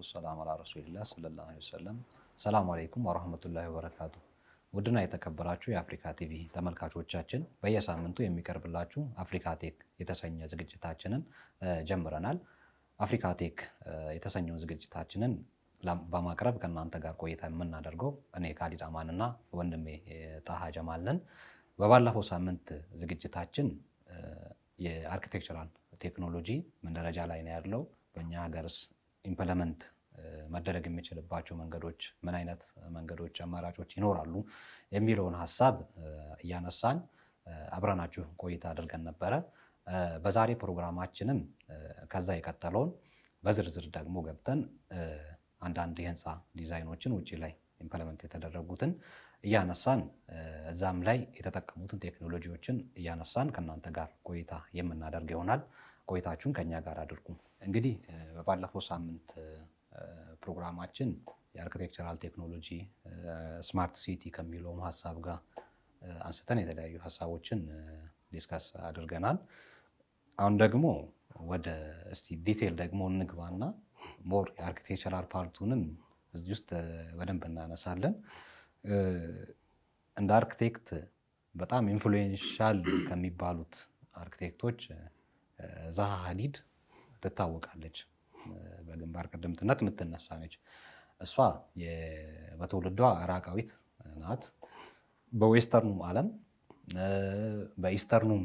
ወሰላም አላ ረሱልላ ሰለላሁ ዐለይሂ ወሰለም። ሰላም አለይኩም ወረህመቱላሂ ወበረካቱ። ውድና የተከበራችሁ የአፍሪካ ቲቪ ተመልካቾቻችን በየሳምንቱ የሚቀርብላችሁ አፍሪካ ቴክ የተሰኘ ዝግጅታችንን ጀምረናል። አፍሪካ ቴክ የተሰኘውን ዝግጅታችንን በማቅረብ ከእናንተ ጋር ቆይታ የምናደርገው እኔ ካሊድ አማን ወንድሜ ጣሃ ጀማል ነን። በባለፈው ሳምንት ዝግጅታችን የአርኪቴክቸራል ቴክኖሎጂ ምን ደረጃ ላይ ነው ያለው፣ በእኛ ሀገርስ ኢምፕለመንት uh, መደረግ የሚችልባቸው መንገዶች ምን አይነት uh, መንገዶች፣ አማራጮች ይኖራሉ የሚለውን ሀሳብ uh, እያነሳን አብረናችሁ ቆይታ አድርገን ነበረ። በዛሬ ፕሮግራማችንም ከዛ የቀጠለውን በዝርዝር ደግሞ ገብተን አንዳንድ የህንፃ ዲዛይኖችን ውጭ ላይ ኢምፕለመንት የተደረጉትን እያነሳን እዛም ላይ የተጠቀሙትን ቴክኖሎጂዎችን እያነሳን ከእናንተ ጋር ቆይታ የምናደርግ ይሆናል። ቆይታችሁን ከኛ ጋር አድርጉ። እንግዲህ በባለፈው ሳምንት ፕሮግራማችን የአርክቴክቸራል ቴክኖሎጂ ስማርት ሲቲ ከሚለውም ሀሳብ ጋር አንስተን የተለያዩ ሀሳቦችን ዲስካስ አድርገናል። አሁን ደግሞ ወደ እስቲ ዲቴል ደግሞ እንግባና ሞር የአርክቴክቸራል ፓርቱንም እዚህ ውስጥ በደንብ እናነሳለን። እንደ አርክቴክት በጣም ኢንፍሉዌንሻል ከሚባሉት አርክቴክቶች ዛሃ ሀዲድ ትታወቃለች። በግንባር ቀደምትነት የምትነሳ ነች። እሷ በትውልዷ ራቃዊት ናት። በዌስተርኑም ዓለም በኢስተርኑም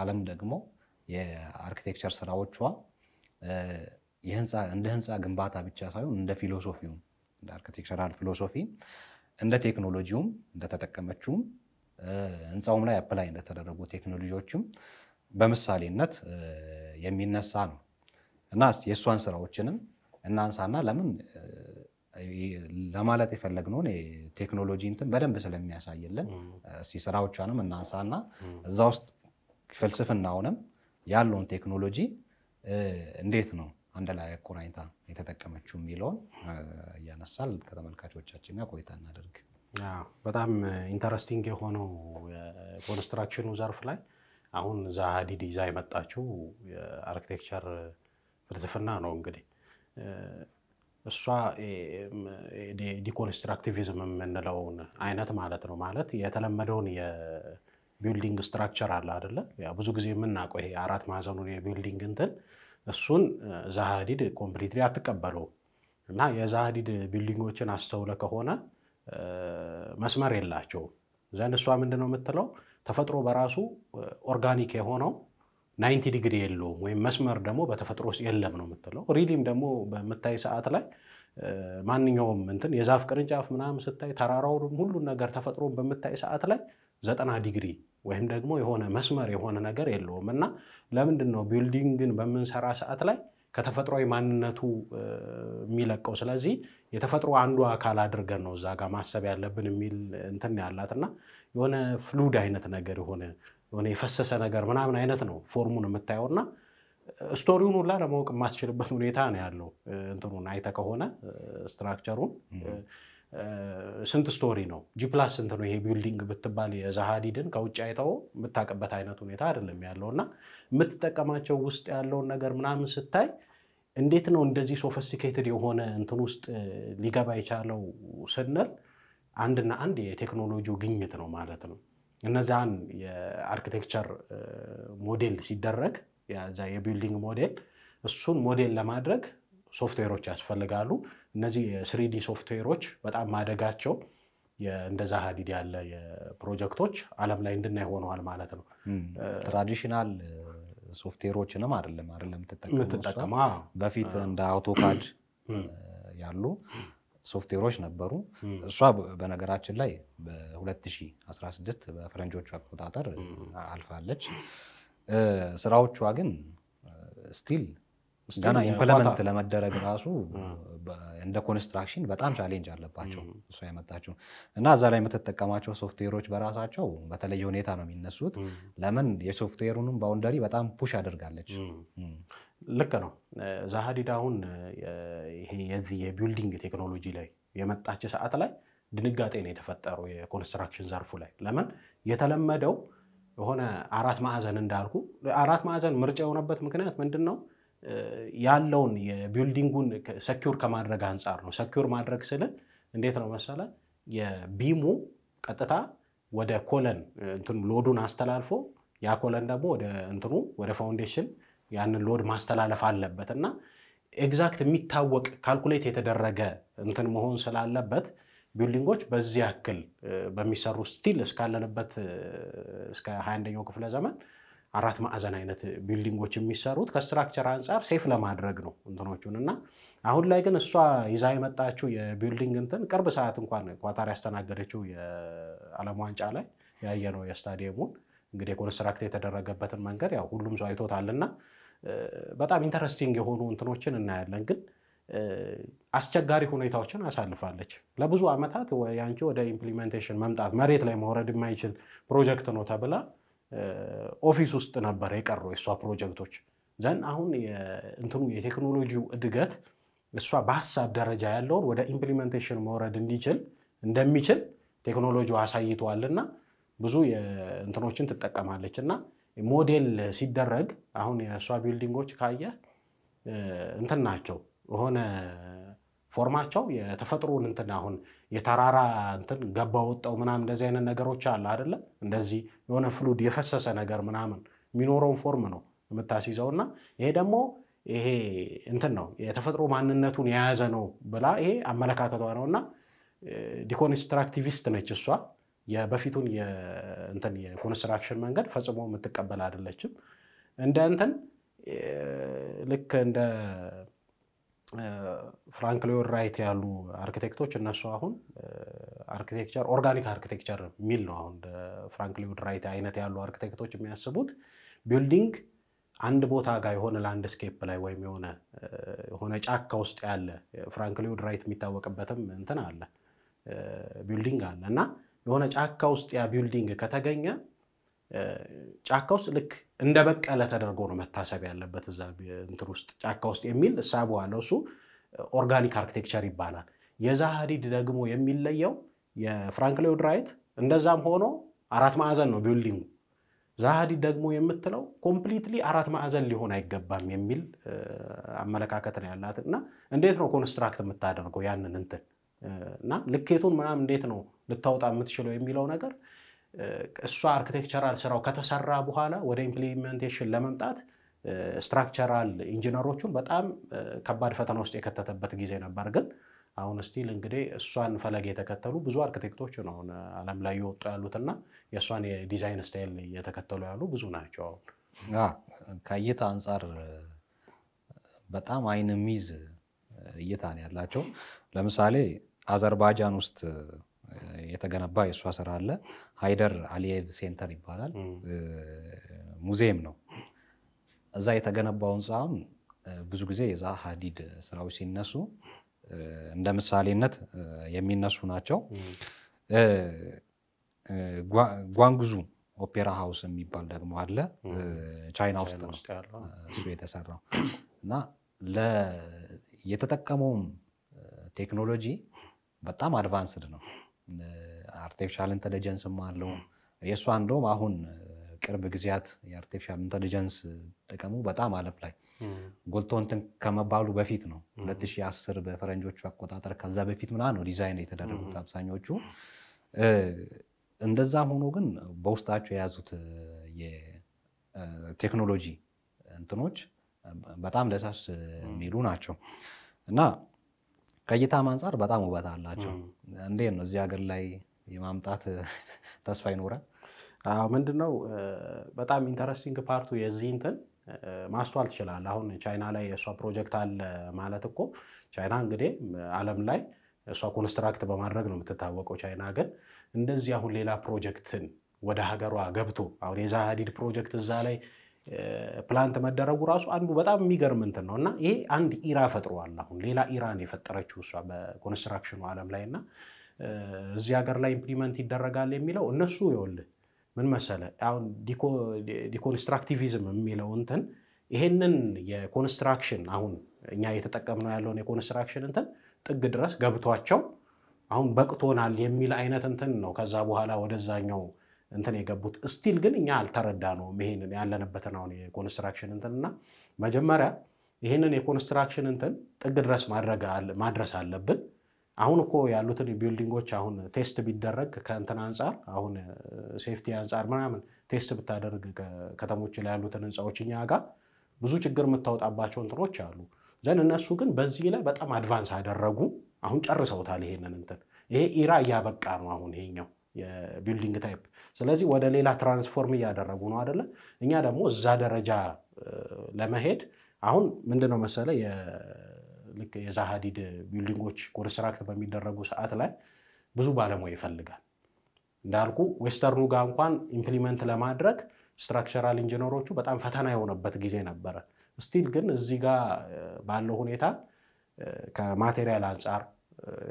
ዓለም ደግሞ የአርኪቴክቸር ስራዎቿ እንደ ህንፃ ግንባታ ብቻ ሳይሆን እንደ ፊሎሶፊውም እንደ አርኪቴክቸራል ፊሎሶፊ እንደ ቴክኖሎጂውም እንደተጠቀመችውም ህንፃውም ላይ አፕላይ እንደተደረጉ ቴክኖሎጂዎችም በምሳሌነት የሚነሳ ነው። እና የእሷን ስራዎችንም እናንሳና ለምን ለማለት የፈለግነውን ቴክኖሎጂ እንትን በደንብ ስለሚያሳይልን ስራዎቿንም እናንሳና እዛ ውስጥ ፍልስፍናውንም ያለውን ቴክኖሎጂ እንዴት ነው አንድ ላይ አቆራኝታ የተጠቀመችው የሚለውን እያነሳል ከተመልካቾቻችን ጋር ቆይታ እናደርግ። በጣም ኢንተረስቲንግ የሆነው ኮንስትራክሽኑ ዘርፍ ላይ አሁን ዛሃዲድ ይዛ የመጣችው አርክቴክቸር ፍልስፍና ነው እንግዲህ እሷ ዲኮንስትራክቲቪዝም የምንለውን አይነት ማለት ነው። ማለት የተለመደውን የቢልዲንግ ስትራክቸር አለ አደለ? ብዙ ጊዜ የምናውቀው ይሄ አራት ማዕዘኑን የቢልዲንግ እንትን እሱን ዛሃዲድ ኮምፕሊትሊ አትቀበለው እና የዛሃዲድ ቢልዲንጎችን አስተውለ ከሆነ መስመር የላቸው ዘንድ እሷ ምንድነው የምትለው ተፈጥሮ በራሱ ኦርጋኒክ የሆነው ናይንቲ ዲግሪ የለውም ወይም መስመር ደግሞ በተፈጥሮ ውስጥ የለም ነው የምትለው። ሪሊም ደግሞ በምታይ ሰዓት ላይ ማንኛውም እንትን የዛፍ ቅርንጫፍ ምናምን ስታይ ተራራውንም ሁሉን ነገር ተፈጥሮን በምታይ ሰዓት ላይ ዘጠና ዲግሪ ወይም ደግሞ የሆነ መስመር የሆነ ነገር የለውም እና ለምንድን ነው ቢልዲንግን በምንሰራ ሰዓት ላይ ከተፈጥሯዊ ማንነቱ የሚለቀው? ስለዚህ የተፈጥሮ አንዱ አካል አድርገን ነው እዛ ጋር ማሰብ ያለብን የሚል እንትን ያላት እና የሆነ ፍሉድ አይነት ነገር የሆነ የሆነ የፈሰሰ ነገር ምናምን አይነት ነው ፎርሙን የምታየውና ስቶሪውን ሁላ ለማወቅ የማስችልበት ሁኔታ ነው ያለው። እንትኑን አይተ ከሆነ ስትራክቸሩን ስንት ስቶሪ ነው ጂፕላስ ስንት ነው ይሄ ቢልዲንግ ብትባል የዛሃዲድን ከውጭ አይተው የምታውቅበት አይነት ሁኔታ አይደለም ያለው እና የምትጠቀማቸው ውስጥ ያለውን ነገር ምናምን ስታይ እንዴት ነው እንደዚህ ሶፈስቲኬትድ የሆነ እንትን ውስጥ ሊገባ የቻለው ስንል አንድና አንድ የቴክኖሎጂው ግኝት ነው ማለት ነው። እነዚያን የአርኪቴክቸር ሞዴል ሲደረግ የቢልዲንግ ሞዴል እሱን ሞዴል ለማድረግ ሶፍትዌሮች ያስፈልጋሉ። እነዚህ የስሪዲ ሶፍትዌሮች በጣም ማደጋቸው እንደዛ ሀዲድ ያለ የፕሮጀክቶች ዓለም ላይ እንድናይ ሆነዋል ማለት ነው። ትራዲሽናል ሶፍትዌሮችንም አይደለም አይደለም የምትጠቀመው በፊት እንደ አውቶካድ ያሉ ሶፍትዌሮች ነበሩ። እሷ በነገራችን ላይ በ2016 በፈረንጆቹ አቆጣጠር አልፋለች። ስራዎቿ ግን ስቲል ገና ኢምፕለመንት ለመደረግ ራሱ እንደ ኮንስትራክሽን በጣም ቻሌንጅ አለባቸው። እሷ የመጣችው እና እዛ ላይ የምትጠቀማቸው ሶፍትዌሮች በራሳቸው በተለየ ሁኔታ ነው የሚነሱት። ለምን የሶፍትዌሩንም ባውንደሪ በጣም ፑሽ አድርጋለች። ልክ ነው። ዛሃዲድ አሁን ይሄ የዚህ የቢልዲንግ ቴክኖሎጂ ላይ የመጣች ሰዓት ላይ ድንጋጤ ነው የተፈጠረው የኮንስትራክሽን ዘርፉ ላይ። ለምን የተለመደው የሆነ አራት ማዕዘን እንዳልኩ አራት ማዕዘን ምርጫ የሆነበት ምክንያት ምንድን ነው? ያለውን የቢልዲንጉን ሰኪውር ከማድረግ አንጻር ነው። ሰኪውር ማድረግ ስል እንዴት ነው መሰለ የቢሙ ቀጥታ ወደ ኮለን ሎዱን አስተላልፎ ያ ኮለን ደግሞ ወደ እንትኑ ወደ ፋውንዴሽን ያንን ሎድ ማስተላለፍ አለበት እና ኤግዛክት የሚታወቅ ካልኩሌት የተደረገ እንትን መሆን ስላለበት ቢልዲንጎች በዚህ ያክል በሚሰሩ ስቲል እስካለንበት እስከ 21ኛው ክፍለ ዘመን አራት ማዕዘን አይነት ቢልዲንጎች የሚሰሩት ከስትራክቸር አንጻር ሴፍ ለማድረግ ነው እንትኖቹን እና አሁን ላይ ግን እሷ ይዛ የመጣችው የቢልዲንግ እንትን ቅርብ ሰዓት እንኳን ኳታር ያስተናገደችው የዓለም ዋንጫ ላይ ያየነው የስታዲየሙን እንግዲህ የኮንስትራክት የተደረገበትን መንገድ ያው ሁሉም ሰው አይቶታልና በጣም ኢንተረስቲንግ የሆኑ እንትኖችን እናያለን። ግን አስቸጋሪ ሁኔታዎችን አሳልፋለች። ለብዙ ዓመታት ያንቺ ወደ ኢምፕሊሜንቴሽን መምጣት መሬት ላይ መውረድ የማይችል ፕሮጀክት ነው ተብላ ኦፊስ ውስጥ ነበር የቀሩ የእሷ ፕሮጀክቶች ዘን አሁን እንትኑ የቴክኖሎጂው እድገት እሷ በሀሳብ ደረጃ ያለውን ወደ ኢምፕሊሜንቴሽን መውረድ እንዲችል እንደሚችል ቴክኖሎጂው አሳይተዋልና ብዙ እንትኖችን ትጠቀማለች እና ሞዴል ሲደረግ አሁን የእሷ ቢልዲንጎች ካየ እንትን ናቸው የሆነ ፎርማቸው የተፈጥሮን እንትን አሁን የተራራ እንትን ገባ ወጣው ምናምን እንደዚህ አይነት ነገሮች አለ አደለ? እንደዚህ የሆነ ፍሉድ የፈሰሰ ነገር ምናምን የሚኖረውን ፎርም ነው የምታስይዘው እና ይሄ ደግሞ ይሄ እንትን ነው የተፈጥሮ ማንነቱን የያዘ ነው ብላ ይሄ አመለካከቷ ነው እና ዲኮንስትራክቲቪስት ነች እሷ። በፊቱን እንትን የኮንስትራክሽን መንገድ ፈጽሞ የምትቀበል አይደለችም። እንደ እንትን ልክ እንደ ፍራንክ ሎይድ ራይት ያሉ አርኪቴክቶች እነሱ አሁን አርኪቴክቸር ኦርጋኒክ አርኪቴክቸር የሚል ነው። አሁን ፍራንክ ሎይድ ራይት አይነት ያሉ አርኪቴክቶች የሚያስቡት ቢልዲንግ አንድ ቦታ ጋር የሆነ ላንድስኬፕ ላይ ወይም የሆነ የሆነ ጫካ ውስጥ ያለ ፍራንክ ሎይድ ራይት የሚታወቅበትም እንትን አለ ቢልዲንግ አለ እና የሆነ ጫካ ውስጥ ያ ቢልዲንግ ከተገኘ ጫካ ውስጥ ልክ እንደ በቀለ ተደርጎ ነው መታሰብ ያለበት። እዛ እንትን ውስጥ ጫካ ውስጥ የሚል እሳቡ አለው። እሱ ኦርጋኒክ አርኪቴክቸር ይባላል። ሀዲድ ደግሞ የሚለየው የፍራንክ ሎይድ ራይት እንደዛም ሆኖ አራት ማዕዘን ነው ቢልዲንጉ። ዛሃዲድ ደግሞ የምትለው ኮምፕሊትሊ አራት ማዕዘን ሊሆን አይገባም የሚል አመለካከት ነው ያላት እና እንዴት ነው ኮንስትራክት የምታደርገው ያንን እንትን እና ልኬቱን ምናምን እንዴት ነው ልታወጣ የምትችለው የሚለው ነገር እሷ አርክቴክቸራል ስራው ከተሰራ በኋላ ወደ ኢምፕሊሜንቴሽን ለመምጣት ስትራክቸራል ኢንጂነሮቹን በጣም ከባድ ፈተና ውስጥ የከተተበት ጊዜ ነበር። ግን አሁን ስቲል እንግዲህ እሷን ፈለግ የተከተሉ ብዙ አርክቴክቶች ነው አሁን ዓለም ላይ የወጡ ያሉትና የእሷን የዲዛይን ስታይል እየተከተሉ ያሉ ብዙ ናቸው። አሁን ከእይታ አንጻር በጣም አይን የሚይዝ እይታ ነው ያላቸው። ለምሳሌ አዘርባጃን ውስጥ የተገነባ የእሷ ስራ አለ። ሃይደር አሊየቭ ሴንተር ይባላል። ሙዚየም ነው። እዛ የተገነባው ህንፃውን ብዙ ጊዜ የዛ ሀዲድ ስራዎች ሲነሱ እንደ ምሳሌነት የሚነሱ ናቸው። ጓንጉዙ ኦፔራ ሀውስ የሚባል ደግሞ አለ። ቻይና ውስጥ ነው እሱ የተሰራው እና የተጠቀመውም ቴክኖሎጂ በጣም አድቫንስድ ነው። አርቲፊሻል ኢንቴሊጀንስም አለው። የእሷ እንደውም አሁን ቅርብ ጊዜያት የአርቲፊሻል ኢንቴሊጀንስ ጥቅሙ በጣም ዓለም ላይ ጎልቶ እንትን ከመባሉ በፊት ነው። 2010 በፈረንጆቹ አቆጣጠር ከዛ በፊት ምናምን ነው ዲዛይን የተደረጉት አብዛኞቹ። እንደዛ ሆኖ ግን በውስጣቸው የያዙት የቴክኖሎጂ እንትኖች በጣም ደሳስ የሚሉ ናቸው እና ከእይታም አንጻር በጣም ውበት አላቸው። እንዴት ነው እዚህ ሀገር ላይ የማምጣት ተስፋ ይኖራል? ምንድን ነው በጣም ኢንተረስቲንግ ፓርቱ የዚህ እንትን ማስተዋል ትችላል። አሁን ቻይና ላይ የእሷ ፕሮጀክት አለ ማለት እኮ ቻይና እንግዲህ ዓለም ላይ እሷ ኮንስትራክት በማድረግ ነው የምትታወቀው። ቻይና ግን እንደዚህ አሁን ሌላ ፕሮጀክትን ወደ ሀገሯ ገብቶ አሁን የዛሃዲድ ፕሮጀክት እዛ ላይ ፕላንት መደረጉ ራሱ አንዱ በጣም የሚገርም እንትን ነው እና ይሄ አንድ ኢራ ፈጥሯል። አሁን ሌላ ኢራን የፈጠረችው እሷ በኮንስትራክሽኑ ዓለም ላይ እና እዚህ ሀገር ላይ ኢምፕሊመንት ይደረጋል የሚለው እነሱ ይኸውልህ ምን መሰለ አሁን ዲኮንስትራክቲቪዝም የሚለው እንትን ይሄንን የኮንስትራክሽን አሁን እኛ እየተጠቀምነው ያለውን የኮንስትራክሽን እንትን ጥግ ድረስ ገብቷቸው አሁን በቅቶናል የሚል አይነት እንትን ነው ከዛ በኋላ ወደዛኛው እንትን የገቡት ስቲል ግን እኛ አልተረዳ ነው ይሄንን ያለንበትን አሁን የኮንስትራክሽን እንትን እና መጀመሪያ ይህንን የኮንስትራክሽን እንትን ጥግ ድረስ ማድረስ አለብን። አሁን እኮ ያሉትን ቢልዲንጎች አሁን ቴስት ቢደረግ ከእንትን አንጻር አሁን ሴፍቲ አንጻር ምናምን ቴስት ብታደርግ ከተሞች ላይ ያሉትን ህንፃዎች እኛ ጋር ብዙ ችግር የምታወጣባቸው እንትኖች አሉ። ዘን እነሱ ግን በዚህ ላይ በጣም አድቫንስ አደረጉ። አሁን ጨርሰውታል ይሄንን እንትን ይሄ ኢራ እያበቃ ነው አሁን ይሄኛው የቢልዲንግ ታይፕ። ስለዚህ ወደ ሌላ ትራንስፎርም እያደረጉ ነው አደለ? እኛ ደግሞ እዛ ደረጃ ለመሄድ አሁን ምንድነው መሰለ ልክ የዛሃዲድ ቢልዲንጎች ኮንስትራክት በሚደረጉ ሰዓት ላይ ብዙ ባለሙያ ይፈልጋል። እንዳልኩ ዌስተርኑ ጋር እንኳን ኢምፕሊመንት ለማድረግ ስትራክቸራል ኢንጂነሮቹ በጣም ፈተና የሆነበት ጊዜ ነበረ። ስቲል ግን እዚህ ጋር ባለው ሁኔታ ከማቴሪያል አንጻር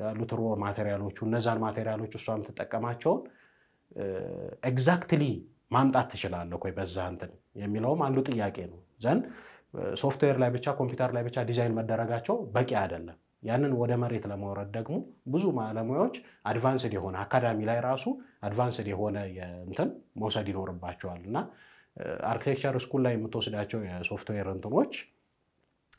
ያሉት ሮ ማቴሪያሎቹ እነዛን ማቴሪያሎች እሷ የምትጠቀማቸውን ኤግዛክትሊ ማምጣት ትችላለህ ወይ በዛ እንትን የሚለውም አንዱ ጥያቄ ነው ዘንድ ሶፍትዌር ላይ ብቻ ኮምፒውተር ላይ ብቻ ዲዛይን መደረጋቸው በቂ አይደለም። ያንን ወደ መሬት ለማውረድ ደግሞ ብዙ ባለሙያዎች አድቫንስድ የሆነ አካዳሚ ላይ ራሱ አድቫንስድ የሆነ እንትን መውሰድ ይኖርባቸዋል እና አርኪቴክቸር ስኩል ላይ የምትወስዳቸው የሶፍትዌር እንትኖች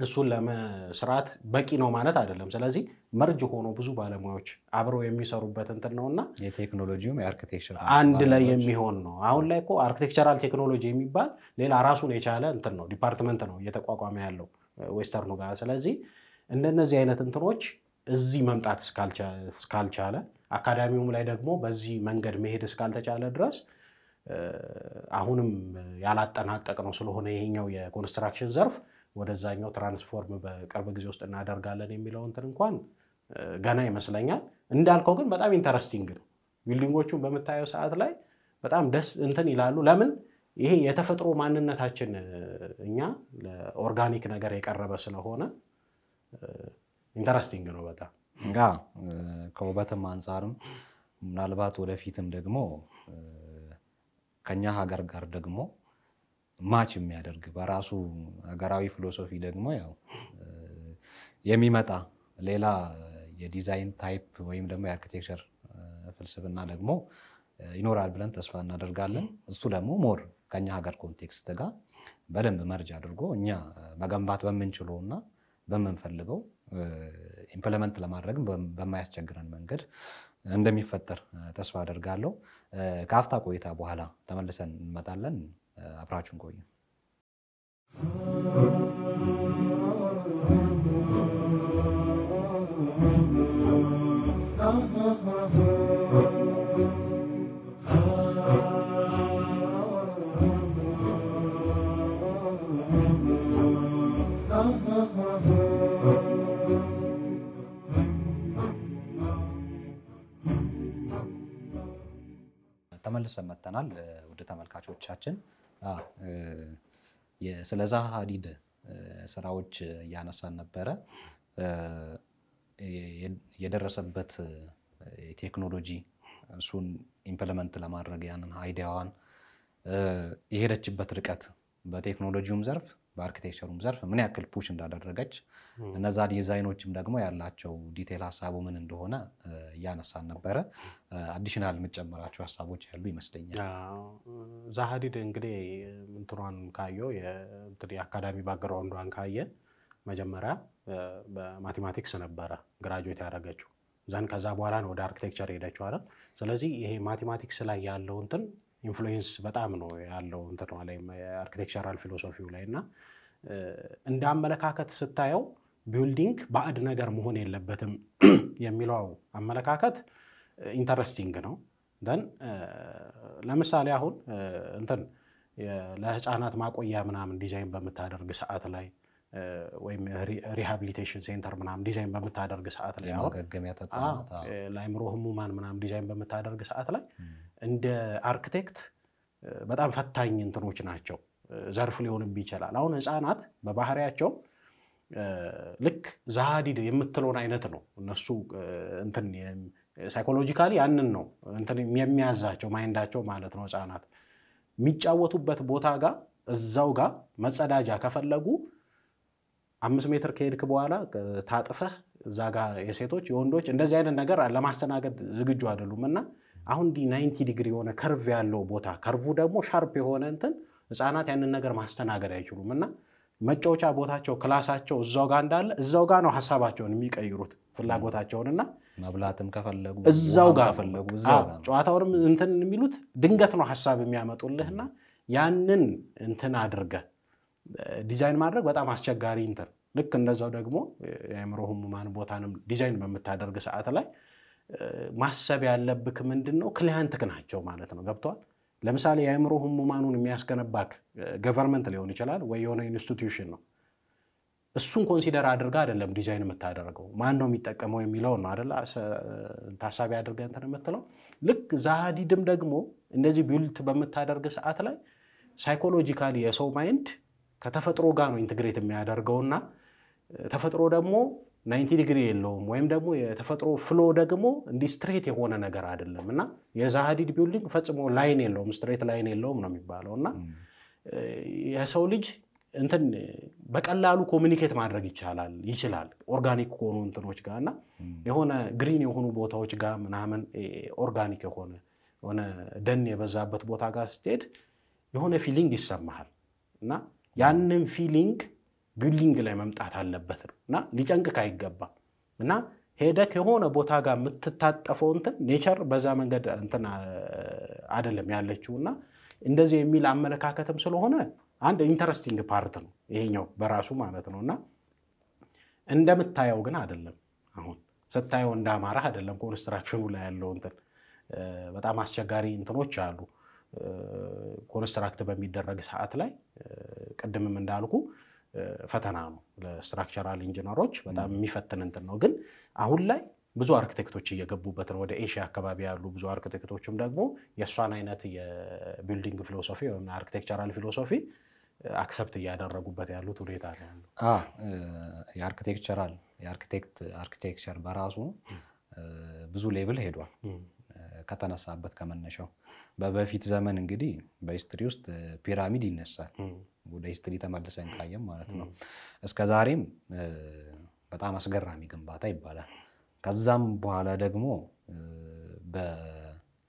እሱን ለመስራት በቂ ነው ማለት አይደለም። ስለዚህ መርጅ ሆኖ ብዙ ባለሙያዎች አብረው የሚሰሩበት እንትን ነው እና የቴክኖሎጂውም የአርክቴክቸር አንድ ላይ የሚሆን ነው። አሁን ላይ እኮ አርክቴክቸራል ቴክኖሎጂ የሚባል ሌላ ራሱን የቻለ እንትን ነው ዲፓርትመንት ነው እየተቋቋመ ያለው ዌስተርኑ ጋር። ስለዚህ እንደነዚህ አይነት እንትኖች እዚህ መምጣት እስካልቻለ አካዳሚውም ላይ ደግሞ በዚህ መንገድ መሄድ እስካልተቻለ ድረስ አሁንም ያላጠናቀቅ ነው ስለሆነ ይሄኛው የኮንስትራክሽን ዘርፍ ወደዛኛው ትራንስፎርም በቅርብ ጊዜ ውስጥ እናደርጋለን የሚለው እንትን እንኳን ገና ይመስለኛል። እንዳልከው ግን በጣም ኢንተረስቲንግ ነው። ቢልዲንጎቹን በምታየው ሰዓት ላይ በጣም ደስ እንትን ይላሉ። ለምን ይሄ የተፈጥሮ ማንነታችን እኛ ለኦርጋኒክ ነገር የቀረበ ስለሆነ ኢንተረስቲንግ ነው በጣም ከውበትም አንጻርም ምናልባት ወደፊትም ደግሞ ከኛ ሀገር ጋር ደግሞ ማች የሚያደርግ በራሱ ሀገራዊ ፊሎሶፊ ደግሞ ያው የሚመጣ ሌላ የዲዛይን ታይፕ ወይም ደግሞ የአርኪቴክቸር ፍልስፍና ደግሞ ይኖራል ብለን ተስፋ እናደርጋለን። እሱ ደግሞ ሞር ከኛ ሀገር ኮንቴክስት ጋር በደንብ መርጅ አድርጎ እኛ መገንባት በምንችለው እና በምንፈልገው ኢምፕለመንት ለማድረግ በማያስቸግረን መንገድ እንደሚፈጠር ተስፋ አደርጋለሁ። ከአፍታ ቆይታ በኋላ ተመልሰን እንመጣለን። አብራችሁን ቆዩ። ተመልሰን መጥተናል። ውድ ተመልካቾቻችን ስለዛ ሀዲድ ስራዎች እያነሳን ነበረ። የደረሰበት ቴክኖሎጂ እሱን ኢምፕለመንት ለማድረግ ያንን አይዲያዋን የሄደችበት ርቀት በቴክኖሎጂውም ዘርፍ በአርኪቴክቸሩም ዘርፍ ምን ያክል ፑሽ እንዳደረገች እነዛ ዲዛይኖችም ደግሞ ያላቸው ዲቴል ሀሳቡ ምን እንደሆነ እያነሳን ነበረ። አዲሽናል የምጨመራቸው ሀሳቦች ያሉ ይመስለኛል። ዛሀዲድ እንግዲህ እንትኗን ካየው የአካዳሚ ባክግራውንዷን ካየ መጀመሪያ በማቴማቲክስ ነበረ ግራጁዌት ያደረገችው ዘን ከዛ በኋላ ነው ወደ አርኪቴክቸር ሄደችው አይደል። ስለዚህ ይሄ ማቴማቲክስ ላይ ያለው እንትን ኢንፍሉዌንስ በጣም ነው ያለው እንትኗ ላይ አርኪቴክቸራል ፊሎሶፊው ላይ እና እንደ አመለካከት ስታየው ቢልዲንግ ባዕድ ነገር መሆን የለበትም የሚለው አመለካከት ኢንተረስቲንግ ነው። ን uh, ለምሳሌ አሁን uh, እንትን ለህፃናት ማቆያ ምናምን ዲዛይን በምታደርግ ሰዓት ላይ uh, ወይም ሪሃብሊቴሽን ሴንተር ምናምን ዲዛይን በምታደርግ ሰዓት ላይ ለአእምሮ ህሙማን ምናምን ዲዛይን በምታደርግ ሰዓት ላይ እንደ አርክቴክት በጣም ፈታኝ እንትኖች ናቸው። ዘርፍ ሊሆንብ ይችላል። አሁን ህፃናት በባህሪያቸው ልክ ዛሃዲድ የምትለውን አይነት ነው እነሱ እንትን ሳይኮሎጂካሊ ያንን ነው እንትን የሚያዛቸው ማይንዳቸው ማለት ነው። ህፃናት የሚጫወቱበት ቦታ ጋር እዛው ጋር መጸዳጃ ከፈለጉ አምስት ሜትር ከሄድክ በኋላ ታጥፈህ እዛ ጋ የሴቶች የወንዶች እንደዚህ አይነት ነገር ለማስተናገድ ዝግጁ አይደሉም እና አሁን ዲ ናይንቲ ዲግሪ የሆነ ከርቭ ያለው ቦታ ከርቭ ደግሞ ሻርፕ የሆነ እንትን ህፃናት ያንን ነገር ማስተናገድ አይችሉም እና መጫወቻ ቦታቸው ክላሳቸው እዛው ጋር እንዳለ እዛው ጋር ነው ሀሳባቸውን የሚቀይሩት ፍላጎታቸውንና መብላትም ከፈለጉ እዛው ጋር ፈለጉ ጨዋታውንም እንትን የሚሉት ድንገት ነው ሀሳብ የሚያመጡልህና ያንን እንትን አድርገ ዲዛይን ማድረግ በጣም አስቸጋሪ እንትን ልክ እንደዛው ደግሞ የአእምሮ ህሙማን ቦታንም ዲዛይን በምታደርግ ሰዓት ላይ ማሰብ ያለብክ ምንድን ነው ክሊያንትክ ናቸው ማለት ነው ገብተዋል ለምሳሌ የአእምሮ ህሙማኑን የሚያስገነባክ ገቨርንመንት ሊሆን ይችላል ወይ የሆነ ኢንስቲትዩሽን ነው። እሱን ኮንሲደር አድርጋ አይደለም ዲዛይን የምታደርገው ማን ነው የሚጠቀመው የሚለው ነው አደለ ታሳቢ አድርገህ እንትን የምትለው። ልክ ዛሃዲድም ደግሞ እንደዚህ ቢልት በምታደርግ ሰዓት ላይ ሳይኮሎጂካሊ የሰው ማይንድ ከተፈጥሮ ጋር ነው ኢንትግሬት የሚያደርገውና ተፈጥሮ ደግሞ ናይንቲ ዲግሪ የለውም ወይም ደግሞ የተፈጥሮ ፍሎ ደግሞ እንዲህ ስትሬት የሆነ ነገር አይደለም እና የዛሃዲድ ቢልዲንግ ፈጽሞ ላይን የለውም ስትሬት ላይን የለውም ነው የሚባለው እና የሰው ልጅ እንትን በቀላሉ ኮሚኒኬት ማድረግ ይቻላል ይችላል ኦርጋኒክ ከሆኑ እንትኖች ጋር እና የሆነ ግሪን የሆኑ ቦታዎች ጋር ምናምን ኦርጋኒክ የሆነ የሆነ ደን የበዛበት ቦታ ጋር ስትሄድ የሆነ ፊሊንግ ይሰማሃል እና ያንን ፊሊንግ ቢልዲንግ ላይ መምጣት አለበት ነው እና ሊጨንቅክ አይገባም እና ሄደክ የሆነ ቦታ ጋር የምትታጠፈው እንትን ኔቸር በዛ መንገድ እንትን አይደለም ያለችው እና እንደዚህ የሚል አመለካከትም ስለሆነ አንድ ኢንተረስቲንግ ፓርት ነው ይሄኛው በራሱ ማለት ነው እና እንደምታየው ግን አይደለም አሁን ስታየው እንዳማረህ አይደለም ኮንስትራክሽኑ ላይ ያለው እንትን በጣም አስቸጋሪ እንትኖች አሉ ኮንስትራክት በሚደረግ ሰዓት ላይ ቅድምም እንዳልኩ ፈተና ነው። ለስትራክቸራል ኢንጂነሮች በጣም የሚፈትን እንትን ነው። ግን አሁን ላይ ብዙ አርክቴክቶች እየገቡበት ነው። ወደ ኤሽያ አካባቢ ያሉ ብዙ አርክቴክቶችም ደግሞ የእሷን አይነት የቢልዲንግ ፊሎሶፊ ወይም አርክቴክቸራል ፊሎሶፊ አክሰፕት እያደረጉበት ያሉት ሁኔታ ነው ያሉ የአርክቴክቸራል የአርክቴክት አርክቴክቸር በራሱ ብዙ ሌብል ሄዷል ከተነሳበት ከመነሻው። በበፊት ዘመን እንግዲህ በሂስትሪ ውስጥ ፒራሚድ ይነሳል። ወደ ሂስትሪ ተመልሰን ካየም ማለት ነው እስከ ዛሬም በጣም አስገራሚ ግንባታ ይባላል። ከዛም በኋላ ደግሞ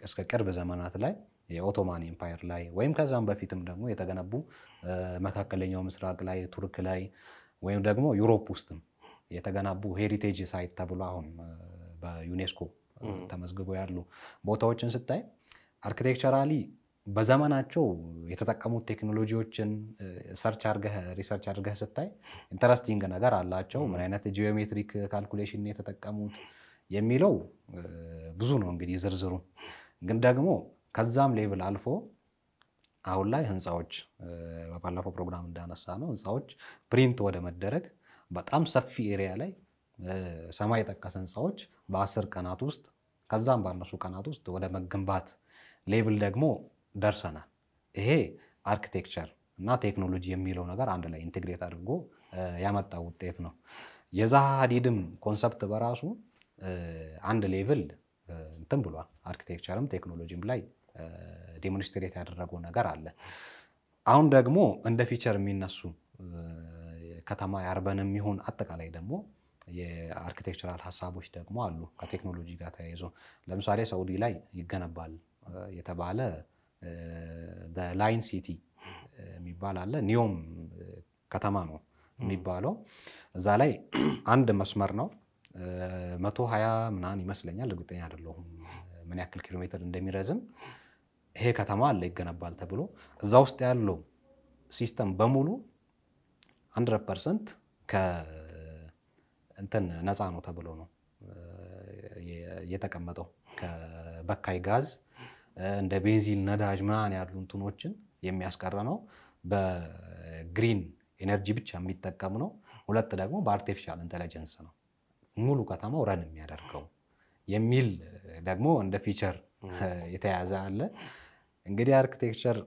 እስከ ቅርብ ዘመናት ላይ የኦቶማን ኤምፓየር ላይ ወይም ከዛም በፊትም ደግሞ የተገነቡ መካከለኛው ምስራቅ ላይ ቱርክ ላይ ወይም ደግሞ ዩሮፕ ውስጥም የተገነቡ ሄሪቴጅ ሳይት ተብሎ አሁን በዩኔስኮ ተመዝግቦ ያሉ ቦታዎችን ስታይ አርኪቴክቸራሊ በዘመናቸው የተጠቀሙት ቴክኖሎጂዎችን ሰርች አድርገህ ሪሰርች አድርገህ ስታይ ኢንተረስቲንግ ነገር አላቸው። ምን አይነት ጂኦሜትሪክ ካልኩሌሽን የተጠቀሙት የሚለው ብዙ ነው እንግዲህ ዝርዝሩ። ግን ደግሞ ከዛም ሌብል አልፎ አሁን ላይ ህንፃዎች በባለፈው ፕሮግራም እንዳነሳ ነው ህንፃዎች ፕሪንት ወደ መደረግ በጣም ሰፊ ኤሪያ ላይ ሰማይ የጠቀስ ህንፃዎች በአስር ቀናት ውስጥ ከዛም ባነሱ ቀናት ውስጥ ወደ መገንባት ሌብል ደግሞ ደርሰናል። ይሄ አርክቴክቸር እና ቴክኖሎጂ የሚለው ነገር አንድ ላይ ኢንቴግሬት አድርጎ ያመጣው ውጤት ነው። የዛሃ ሀዲድም ኮንሰፕት በራሱ አንድ ሌቭል እንትን ብሏል። አርክቴክቸርም ቴክኖሎጂም ላይ ዴሞንስትሬት ያደረገው ነገር አለ። አሁን ደግሞ እንደ ፊቸር የሚነሱ ከተማ ያርበን የሚሆን አጠቃላይ ደግሞ የአርክቴክቸራል ሀሳቦች ደግሞ አሉ ከቴክኖሎጂ ጋር ተያይዞ። ለምሳሌ ሳውዲ ላይ ይገነባል የተባለ ላይን ሲቲ የሚባል አለ። ኒዮም ከተማ ነው የሚባለው። እዛ ላይ አንድ መስመር ነው መቶ ሀያ ምናምን ይመስለኛል፣ እርግጠኛ አይደለሁም ምን ያክል ኪሎ ሜትር እንደሚረዝም። ይሄ ከተማ አለ ይገነባል ተብሎ እዛ ውስጥ ያለው ሲስተም በሙሉ 100 ፐርሰንት እንትን ነፃ ነው ተብሎ ነው የተቀመጠው ከበካይ ጋዝ እንደ ቤንዚን፣ ነዳጅ ምናን ያሉ እንትኖችን የሚያስቀረ ነው። በግሪን ኤነርጂ ብቻ የሚጠቀም ነው። ሁለት ደግሞ በአርቲፊሻል ኢንቴለጀንስ ነው ሙሉ ከተማው ረን የሚያደርገው የሚል ደግሞ እንደ ፊቸር የተያዘ አለ። እንግዲህ አርክቴክቸር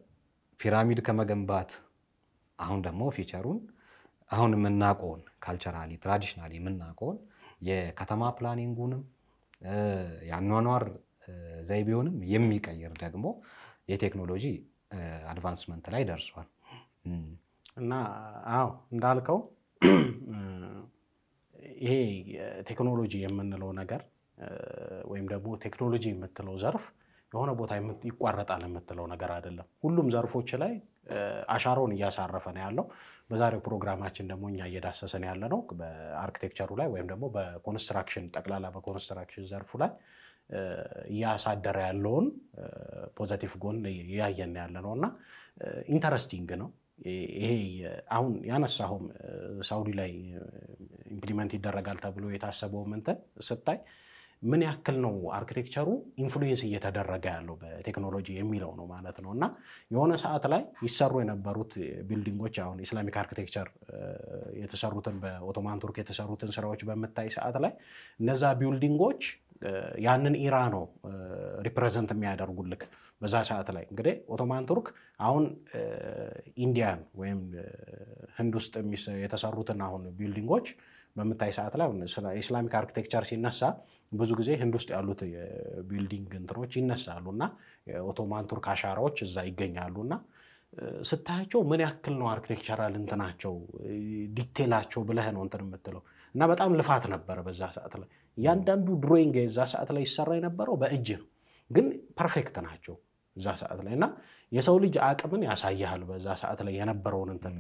ፒራሚድ ከመገንባት አሁን ደግሞ ፊቸሩን አሁን የምናውቀውን ካልቸራሊ ትራዲሽናሊ የምናውቀውን የከተማ ፕላኒንጉንም የአኗኗር ዘይ ቢሆንም የሚቀይር ደግሞ የቴክኖሎጂ አድቫንስመንት ላይ ደርሷል እና አዎ እንዳልከው ይሄ ቴክኖሎጂ የምንለው ነገር ወይም ደግሞ ቴክኖሎጂ የምትለው ዘርፍ የሆነ ቦታ ይቋረጣል የምትለው ነገር አይደለም። ሁሉም ዘርፎች ላይ አሻራውን እያሳረፈ ነው ያለው። በዛሬው ፕሮግራማችን ደግሞ እኛ እየዳሰሰን ያለ ነው በአርኪቴክቸሩ ላይ ወይም ደግሞ በኮንስትራክሽን ጠቅላላ በኮንስትራክሽን ዘርፉ ላይ እያሳደረ ያለውን ፖዘቲቭ ጎን እያየን ያለ ነው እና ኢንተረስቲንግ ነው ይሄ አሁን ያነሳሁም ሳውዲ ላይ ኢምፕሊመንት ይደረጋል ተብሎ የታሰበውም እንትን ስታይ ምን ያክል ነው አርኪቴክቸሩ ኢንፍሉዌንስ እየተደረገ ያለው በቴክኖሎጂ የሚለው ነው ማለት ነው። እና የሆነ ሰዓት ላይ ይሰሩ የነበሩት ቢልዲንጎች አሁን ኢስላሚክ አርኪቴክቸር የተሰሩትን በኦቶማን ቱርክ የተሰሩትን ስራዎች በምታይ ሰዓት ላይ እነዛ ቢልዲንጎች ያንን ኢራ ነው ሪፕሬዘንት የሚያደርጉልክ በዛ ሰዓት ላይ እንግዲህ ኦቶማን ቱርክ አሁን ኢንዲያን ወይም ህንድ ውስጥ የተሰሩትን አሁን ቢልዲንጎች በምታይ ሰዓት ላይ ኢስላሚክ አርኪቴክቸር ሲነሳ ብዙ ጊዜ ህንድ ውስጥ ያሉት የቢልዲንግ እንትኖች ይነሳሉ እና የኦቶማን ቱርክ አሻራዎች እዛ ይገኛሉ እና ስታያቸው ምን ያክል ነው አርኪቴክቸራል እንትናቸው ዲቴላቸው ብለህ ነው እንትን የምትለው እና በጣም ልፋት ነበረ በዛ ሰዓት ላይ እያንዳንዱ ድሮይንግ የዛ ሰዓት ላይ ይሰራ የነበረው በእጅ ነው፣ ግን ፐርፌክት ናቸው እዛ ሰዓት ላይ እና የሰው ልጅ አቅምን ያሳያል። በዛ ሰዓት ላይ የነበረውን እንትን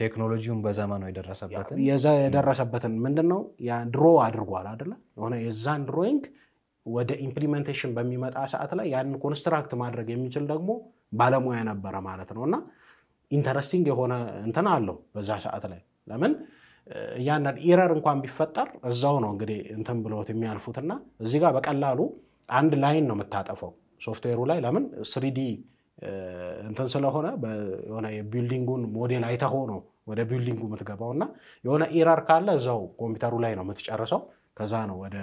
ቴክኖሎጂውን በዘመኑ የደረሰበትን የደረሰበትን ምንድን ነው ድሮ አድርጓል አደለ ሆነ የዛን ድሮይንግ ወደ ኢምፕሊሜንቴሽን በሚመጣ ሰዓት ላይ ያንን ኮንስትራክት ማድረግ የሚችል ደግሞ ባለሙያ ነበረ ማለት ነው እና ኢንተረስቲንግ የሆነ እንትን አለው በዛ ሰዓት ላይ ለምን እያንዳንድ ኢረር እንኳን ቢፈጠር እዛው ነው እንግዲህ እንትን ብሎት የሚያልፉትና እዚህ ጋር በቀላሉ አንድ ላይን ነው የምታጠፈው ሶፍትዌሩ ላይ ለምን ስሪዲ እንትን ስለሆነ የሆነ የቢልዲንጉን ሞዴል አይተሆ ነው ወደ ቢልዲንጉ የምትገባው እና የሆነ ኢረር ካለ እዛው ኮምፒውተሩ ላይ ነው የምትጨርሰው። ከዛ ነው ወደ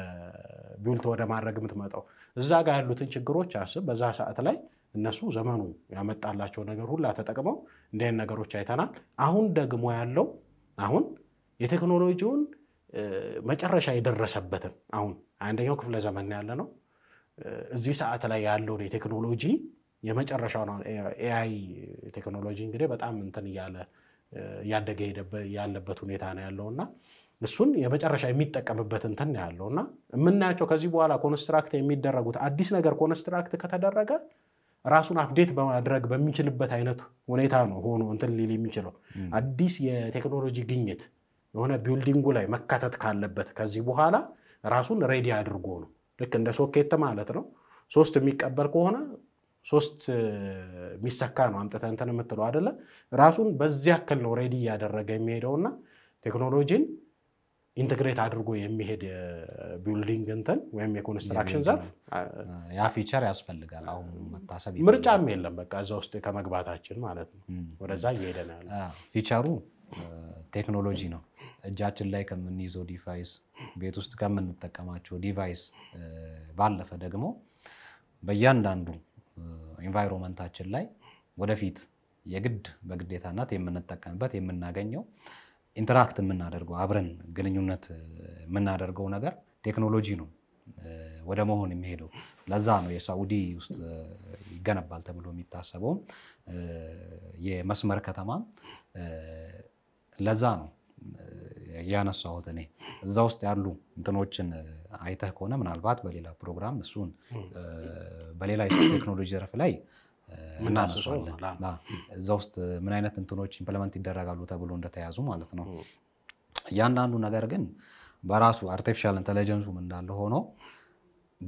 ቢልት ወደ ማድረግ የምትመጣው። እዛ ጋር ያሉትን ችግሮች አስብ። በዛ ሰዓት ላይ እነሱ ዘመኑ ያመጣላቸው ነገር ሁላ ተጠቅመው እንዲህን ነገሮች አይተናል። አሁን ደግሞ ያለው አሁን የቴክኖሎጂውን መጨረሻ የደረሰበትን አሁን አንደኛው ክፍለ ዘመን ያለ ነው። እዚህ ሰዓት ላይ ያለውን የቴክኖሎጂ የመጨረሻው ኤአይ ቴክኖሎጂ እንግዲህ በጣም እንትን እያለ እያደገ ያለበት ሁኔታ ነው ያለው እና እሱን የመጨረሻ የሚጠቀምበት እንትን ነው ያለው እና የምናያቸው ከዚህ በኋላ ኮንስትራክት የሚደረጉት አዲስ ነገር ኮንስትራክት ከተደረገ ራሱን አፕዴት በማድረግ በሚችልበት አይነት ሁኔታ ነው ሆኖ እንትን ሊል የሚችለው አዲስ የቴክኖሎጂ ግኝት የሆነ ቢልዲንጉ ላይ መካተት ካለበት ከዚህ በኋላ ራሱን ሬዲ አድርጎ ነው። ልክ እንደ ሶኬት ማለት ነው። ሶስት የሚቀበል ከሆነ ሶስት የሚሰካ ነው አምጥተህ እንትን የምትለው አይደለ። ራሱን በዚህ ያክል ነው ሬዲ እያደረገ የሚሄደውና ቴክኖሎጂን ኢንትግሬት አድርጎ የሚሄድ ቢልዲንግ እንትን ወይም የኮንስትራክሽን ዘርፍ ያ ፊቸር ያስፈልጋል። አሁን መታሰብ ምርጫም የለም። በቃ እዛ ውስጥ ከመግባታችን ማለት ነው ወደዛ እየሄደ ነው ያለ ፊቸሩ ቴክኖሎጂ ነው። እጃችን ላይ ከምንይዘው ዲቫይስ ቤት ውስጥ ከምንጠቀማቸው ዲቫይስ ባለፈ ደግሞ በእያንዳንዱ ኢንቫይሮንመንታችን ላይ ወደፊት የግድ በግዴታነት የምንጠቀምበት የምናገኘው ኢንተራክት የምናደርገው አብረን ግንኙነት የምናደርገው ነገር ቴክኖሎጂ ነው ወደ መሆን የሚሄደው። ለዛ ነው የሳውዲ ውስጥ ይገነባል ተብሎ የሚታሰበውም የመስመር ከተማ ለዛ ነው። ያነሳሁት እኔ እዛ ውስጥ ያሉ እንትኖችን አይተህ ከሆነ ምናልባት በሌላ ፕሮግራም እሱን በሌላ ቴክኖሎጂ ዘርፍ ላይ እናነሷለን። እዛ ውስጥ ምን አይነት እንትኖች ኢምፕለመንት ይደረጋሉ ተብሎ እንደተያዙ ማለት ነው። እያንዳንዱ ነገር ግን በራሱ አርቲፊሻል ኢንተለጀንሱም እንዳለ ሆኖ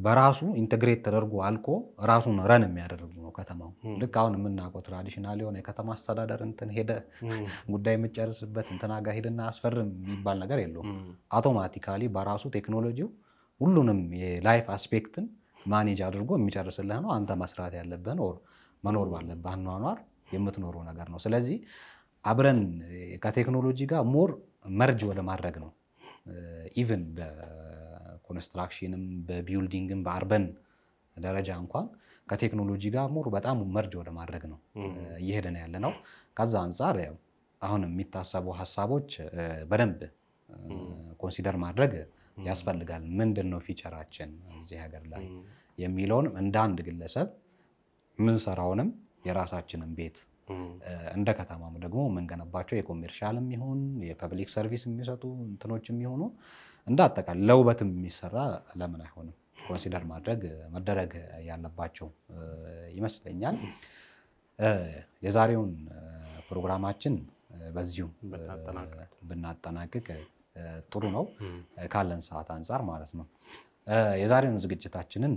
በራሱ ኢንተግሬት ተደርጎ አልቆ ራሱን ረን የሚያደርግ ነው ከተማው። ልክ አሁን የምናውቀው ትራዲሽናል የሆነ የከተማ አስተዳደር እንትን ሄደ ጉዳይ የምጨርስበት እንትና ጋር ሄድና አስፈርም የሚባል ነገር የለውም። አውቶማቲካሊ በራሱ ቴክኖሎጂው ሁሉንም የላይፍ አስፔክትን ማኔጅ አድርጎ የሚጨርስልህ ነው። አንተ መስራት ያለብህን ኦር መኖር ባለብህ አኗኗር የምትኖረው ነገር ነው። ስለዚህ አብረን ከቴክኖሎጂ ጋር ሞር መርጅ ወደ ማድረግ ነው ኢቨን በኮንስትራክሽንም በቢውልዲንግም በአርበን ደረጃ እንኳን ከቴክኖሎጂ ጋር ሙሉ በጣም መርጅ ወደ ማድረግ ነው እየሄደን ያለ ነው። ከዛ አንጻር ያው አሁን የሚታሰቡ ሀሳቦች በደንብ ኮንሲደር ማድረግ ያስፈልጋል። ምንድን ነው ፊቸራችን እዚህ ሀገር ላይ የሚለውንም እንደ አንድ ግለሰብ ምንሰራውንም የራሳችንን ቤት እንደ ከተማም ደግሞ የምንገነባቸው የኮሜርሻልም ይሁን የፐብሊክ ሰርቪስ የሚሰጡ እንትኖች የሚሆኑ እንደ አጠቃላይ ለውበትም የሚሰራ ለምን አይሆንም ኮንሲደር ማድረግ መደረግ ያለባቸው ይመስለኛል። የዛሬውን ፕሮግራማችን በዚሁ ብናጠናቅቅ ጥሩ ነው ካለን ሰዓት አንጻር ማለት ነው። የዛሬውን ዝግጅታችንን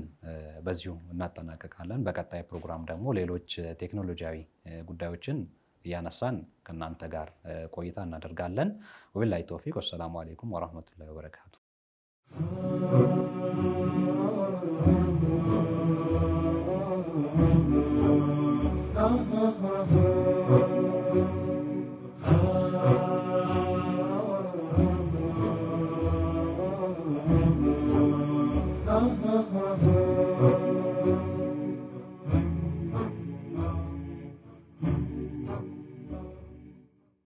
በዚሁ እናጠናቅቃለን። በቀጣይ ፕሮግራም ደግሞ ሌሎች ቴክኖሎጂያዊ ጉዳዮችን እያነሳን ከእናንተ ጋር ቆይታ እናደርጋለን። ወቢላሂ ተውፊቅ። ወሰላሙ አሌይኩም ወረህመቱላሂ ወበረካቱ።